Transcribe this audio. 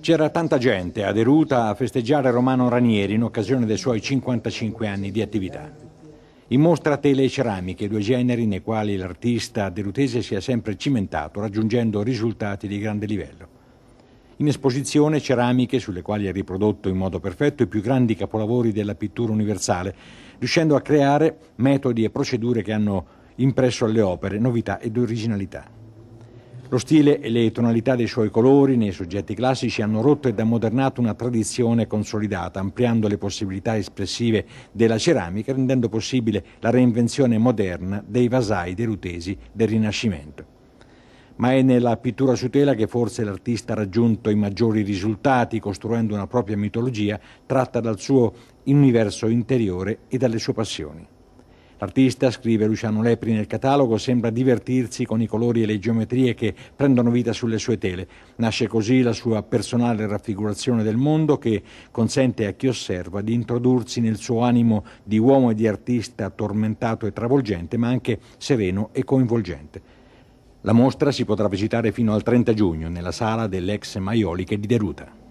C'era tanta gente aderuta a festeggiare Romano Ranieri in occasione dei suoi 55 anni di attività. In mostra tele e ceramiche, due generi nei quali l'artista derutese si è sempre cimentato, raggiungendo risultati di grande livello. In esposizione ceramiche sulle quali ha riprodotto in modo perfetto i più grandi capolavori della pittura universale, riuscendo a creare metodi e procedure che hanno impresso alle opere novità ed originalità. Lo stile e le tonalità dei suoi colori nei soggetti classici hanno rotto ed ammodernato una tradizione consolidata, ampliando le possibilità espressive della ceramica, rendendo possibile la reinvenzione moderna dei vasai derutesi del Rinascimento. Ma è nella pittura su tela che forse l'artista ha raggiunto i maggiori risultati, costruendo una propria mitologia tratta dal suo universo interiore e dalle sue passioni. L'artista, scrive Luciano Lepri nel catalogo, sembra divertirsi con i colori e le geometrie che prendono vita sulle sue tele. Nasce così la sua personale raffigurazione del mondo che consente a chi osserva di introdursi nel suo animo di uomo e di artista tormentato e travolgente, ma anche sereno e coinvolgente. La mostra si potrà visitare fino al 30 giugno nella sala dell'ex Maioliche di Deruta.